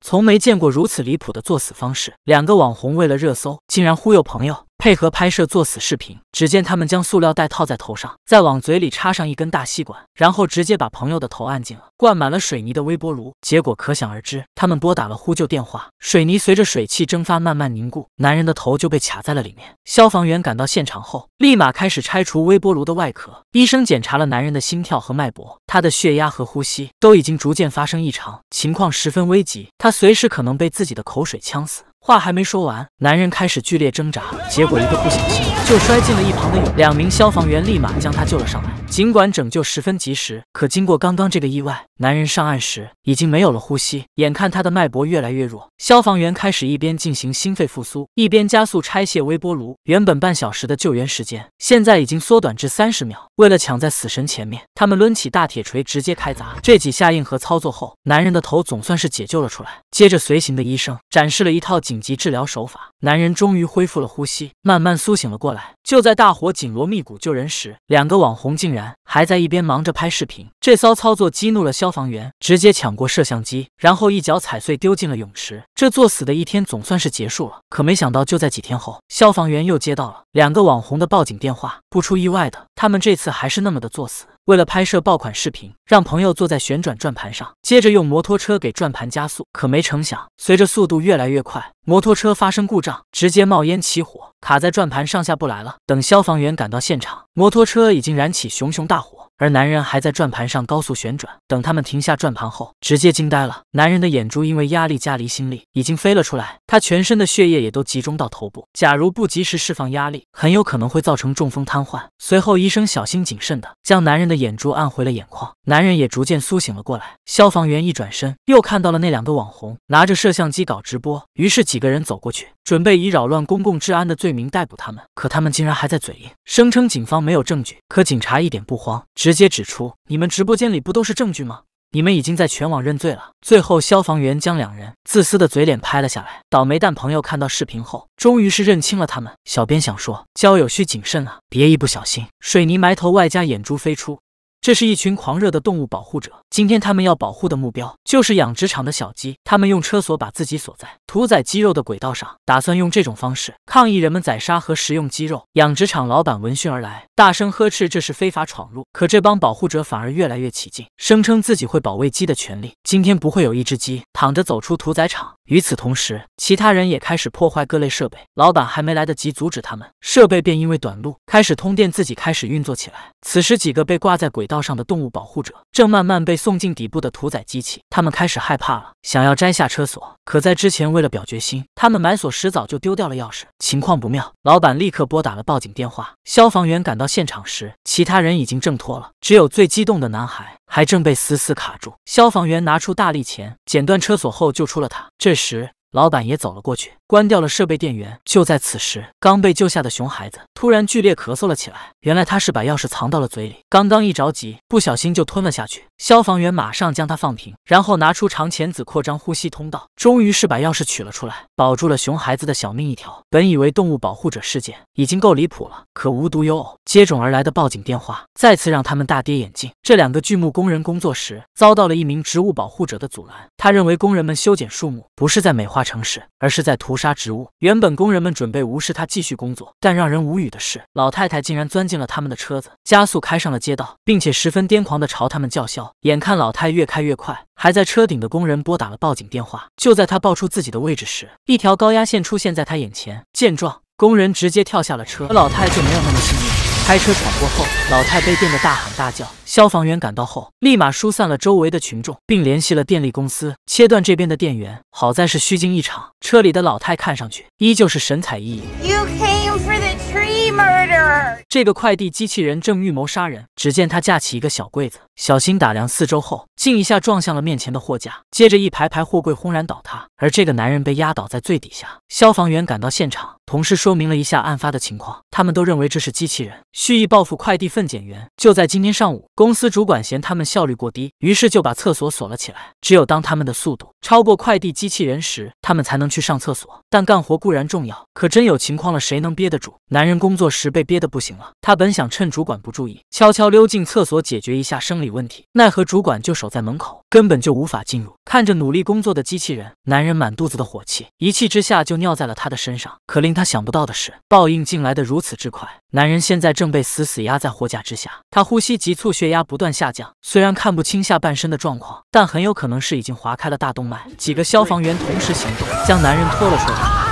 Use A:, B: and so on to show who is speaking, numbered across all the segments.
A: 从没见过如此离谱的作死方式，两个网红为了热搜，竟然忽悠朋友。配合拍摄作死视频，只见他们将塑料袋套在头上，再往嘴里插上一根大吸管，然后直接把朋友的头按进了灌满了水泥的微波炉。结果可想而知，他们拨打了呼救电话，水泥随着水汽蒸发慢慢凝固，男人的头就被卡在了里面。消防员赶到现场后，立马开始拆除微波炉的外壳。医生检查了男人的心跳和脉搏，他的血压和呼吸都已经逐渐发生异常，情况十分危急，他随时可能被自己的口水呛死。话还没说完，男人开始剧烈挣扎，结果一个不小心就摔进了一旁的泳两名消防员立马将他救了上来。尽管拯救十分及时，可经过刚刚这个意外，男人上岸时已经没有了呼吸，眼看他的脉搏越来越弱，消防员开始一边进行心肺复苏，一边加速拆卸微波炉。原本半小时的救援时间，现在已经缩短至三十秒。为了抢在死神前面，他们抡起大铁锤直接开砸。这几下硬核操作后，男人的头总算是解救了出来。接着，随行的医生展示了一套紧。紧急治疗手法，男人终于恢复了呼吸，慢慢苏醒了过来。就在大伙紧锣密鼓救人时，两个网红竟然还在一边忙着拍视频，这骚操作激怒了消防员，直接抢过摄像机，然后一脚踩碎，丢进了泳池。这作死的一天总算是结束了。可没想到，就在几天后，消防员又接到了两个网红的报警电话，不出意外的。他们这次还是那么的作死，为了拍摄爆款视频，让朋友坐在旋转转盘上，接着用摩托车给转盘加速。可没成想，随着速度越来越快，摩托车发生故障，直接冒烟起火，卡在转盘上下不来了。等消防员赶到现场，摩托车已经燃起熊熊大火。而男人还在转盘上高速旋转，等他们停下转盘后，直接惊呆了。男人的眼珠因为压力加离心力已经飞了出来，他全身的血液也都集中到头部，假如不及时释放压力，很有可能会造成中风瘫痪。随后，医生小心谨慎的将男人的眼珠按回了眼眶，男人也逐渐苏醒了过来。消防员一转身又看到了那两个网红拿着摄像机搞直播，于是几个人走过去，准备以扰乱公共治安的罪名逮捕他们，可他们竟然还在嘴硬，声称警方没有证据。可警察一点不慌。直接指出，你们直播间里不都是证据吗？你们已经在全网认罪了。最后，消防员将两人自私的嘴脸拍了下来。倒霉蛋朋友看到视频后，终于是认清了他们。小编想说，交友需谨慎啊，别一不小心水泥埋头，外加眼珠飞出。这是一群狂热的动物保护者。今天他们要保护的目标就是养殖场的小鸡。他们用车锁把自己锁在屠宰鸡肉的轨道上，打算用这种方式抗议人们宰杀和食用鸡肉。养殖场老板闻讯而来，大声呵斥这是非法闯入。可这帮保护者反而越来越起劲，声称自己会保卫鸡的权利。今天不会有一只鸡躺着走出屠宰场。与此同时，其他人也开始破坏各类设备。老板还没来得及阻止他们，设备便因为短路开始通电，自己开始运作起来。此时，几个被挂在轨道上的动物保护者正慢慢被送进底部的屠宰机器，他们开始害怕了，想要摘下车锁。可在之前，为了表决心，他们买锁时早就丢掉了钥匙。情况不妙，老板立刻拨打了报警电话。消防员赶到现场时，其他人已经挣脱了，只有最激动的男孩。还正被死死卡住，消防员拿出大力钳，剪断车锁后救出了他。这时，老板也走了过去。关掉了设备电源。就在此时，刚被救下的熊孩子突然剧烈咳嗽了起来。原来他是把钥匙藏到了嘴里，刚刚一着急，不小心就吞了下去。消防员马上将他放平，然后拿出长钳子扩张呼吸通道，终于是把钥匙取了出来，保住了熊孩子的小命一条。本以为动物保护者事件已经够离谱了，可无独有偶，接踵而来的报警电话再次让他们大跌眼镜。这两个锯木工人工作时遭到了一名植物保护者的阻拦，他认为工人们修剪树木不是在美化城市，而是在图。不杀植物。原本工人们准备无视他继续工作，但让人无语的是，老太太竟然钻进了他们的车子，加速开上了街道，并且十分癫狂的朝他们叫嚣。眼看老太越开越快，还在车顶的工人拨打了报警电话。就在他报出自己的位置时，一条高压线出现在他眼前。见状，工人直接跳下了车，可老太就没有那么幸运。开车闯过后，老太被电得大喊大叫。消防员赶到后，立马疏散了周围的群众，并联系了电力公司，切断这边的电源。好在是虚惊一场。车里的老太看上去依旧是神采奕奕。You for murder came the tree。这个快递机器人正预谋杀人，只见他架起一个小柜子，小心打量四周后，竟一下撞向了面前的货架，接着一排排货柜轰然倒塌，而这个男人被压倒在最底下。消防员赶到现场，同事说明了一下案发的情况，他们都认为这是机器人蓄意报复快递分拣员。就在今天上午。公司主管嫌他们效率过低，于是就把厕所锁了起来。只有当他们的速度超过快递机器人时，他们才能去上厕所。但干活固然重要，可真有情况了，谁能憋得住？男人工作时被憋得不行了，他本想趁主管不注意，悄悄溜进厕所解决一下生理问题，奈何主管就守在门口。根本就无法进入。看着努力工作的机器人，男人满肚子的火气，一气之下就尿在了他的身上。可令他想不到的是，报应竟来的如此之快。男人现在正被死死压在货架之下，他呼吸急促，血压不断下降。虽然看不清下半身的状况，但很有可能是已经划开了大动脉。几个消防员同时行动，将男人拖了出来。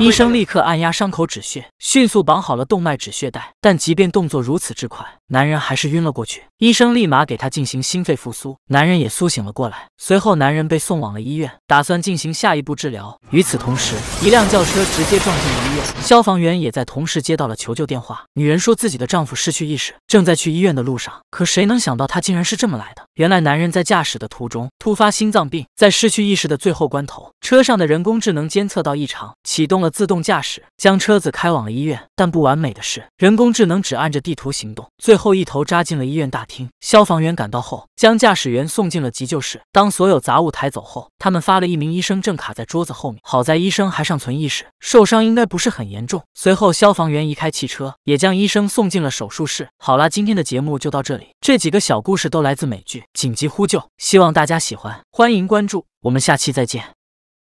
A: 医生立刻按压伤口止血，迅速绑好了动脉止血带。但即便动作如此之快，男人还是晕了过去，医生立马给他进行心肺复苏，男人也苏醒了过来。随后，男人被送往了医院，打算进行下一步治疗。与此同时，一辆轿车直接撞进了医院，消防员也在同时接到了求救电话。女人说自己的丈夫失去意识，正在去医院的路上。可谁能想到他竟然是这么来的？原来，男人在驾驶的途中突发心脏病，在失去意识的最后关头，车上的人工智能监测到异常，启动了自动驾驶，将车子开往了医院。但不完美的是，人工智能只按着地图行动，最最后一头扎进了医院大厅。消防员赶到后，将驾驶员送进了急救室。当所有杂物抬走后，他们发了一名医生正卡在桌子后面。好在医生还尚存意识，受伤应该不是很严重。随后，消防员移开汽车，也将医生送进了手术室。好啦，今天的节目就到这里。这几个小故事都来自美剧《紧急呼救》，希望大家喜欢，欢迎关注，我们下期再见。